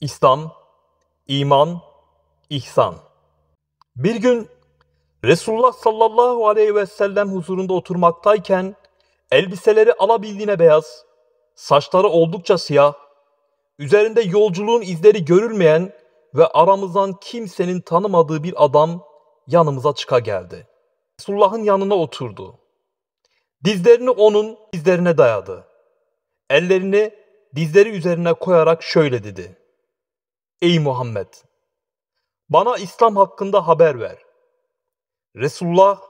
İslam, iman, ihsan. Bir gün Resulullah sallallahu aleyhi ve sellem huzurunda oturmaktayken elbiseleri alabildiğine beyaz, saçları oldukça siyah, üzerinde yolculuğun izleri görülmeyen ve aramızdan kimsenin tanımadığı bir adam yanımıza çıka geldi. Resulullah'ın yanına oturdu. Dizlerini onun dizlerine dayadı. Ellerini dizleri üzerine koyarak şöyle dedi. Ey Muhammed! Bana İslam hakkında haber ver. Resulullah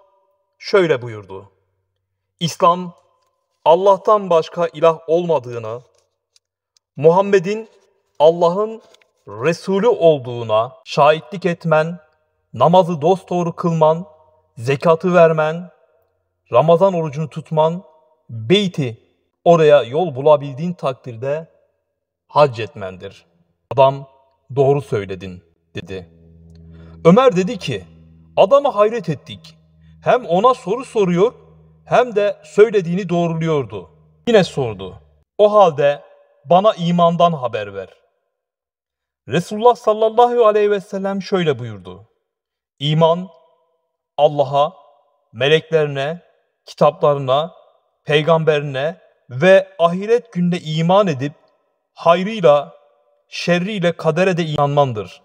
şöyle buyurdu. İslam, Allah'tan başka ilah olmadığını, Muhammed'in Allah'ın Resulü olduğuna şahitlik etmen, namazı dosdoğru kılman, zekatı vermen, Ramazan orucunu tutman, beyti oraya yol bulabildiğin takdirde hac etmendir. Adam doğru söyledin dedi. Ömer dedi ki adamı hayret ettik. Hem ona soru soruyor hem de söylediğini doğruluyordu. Yine sordu. O halde bana imandan haber ver. Resulullah sallallahu aleyhi ve sellem şöyle buyurdu. İman Allah'a, meleklerine, kitaplarına, peygamberine ve ahiret günde iman edip hayrıyla, şerriyle kadere de inanmandır.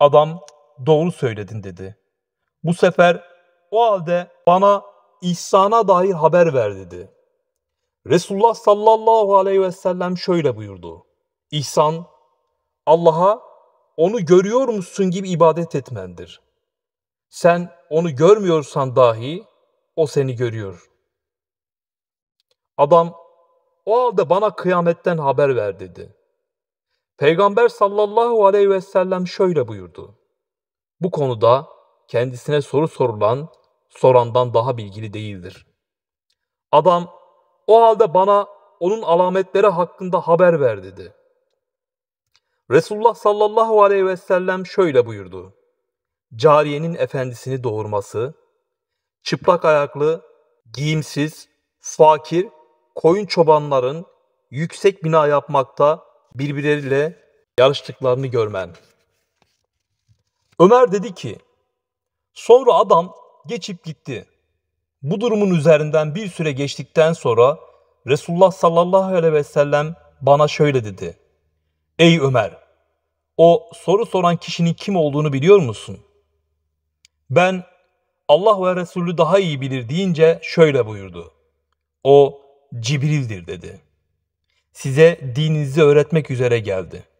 Adam doğru söyledin dedi. Bu sefer o halde bana ihsana dair haber ver dedi. Resulullah sallallahu aleyhi ve sellem şöyle buyurdu. İhsan Allah'a onu görüyor musun gibi ibadet etmendir. Sen onu görmüyorsan dahi o seni görüyor. Adam o halde bana kıyametten haber ver dedi. Peygamber sallallahu aleyhi ve sellem şöyle buyurdu. Bu konuda kendisine soru sorulan sorandan daha bilgili değildir. Adam o halde bana onun alametleri hakkında haber ver dedi. Resulullah sallallahu aleyhi ve sellem şöyle buyurdu. Cariyenin efendisini doğurması, çıplak ayaklı, giyimsiz, fakir, koyun çobanların yüksek bina yapmakta birbirleriyle yarıştıklarını görmen. Ömer dedi ki, sonra adam geçip gitti. Bu durumun üzerinden bir süre geçtikten sonra Resulullah sallallahu aleyhi ve sellem bana şöyle dedi. Ey Ömer, o soru soran kişinin kim olduğunu biliyor musun? Ben Allah ve Resulü daha iyi bilir deyince şöyle buyurdu. O Cibril'dir dedi.'' size dininizi öğretmek üzere geldi.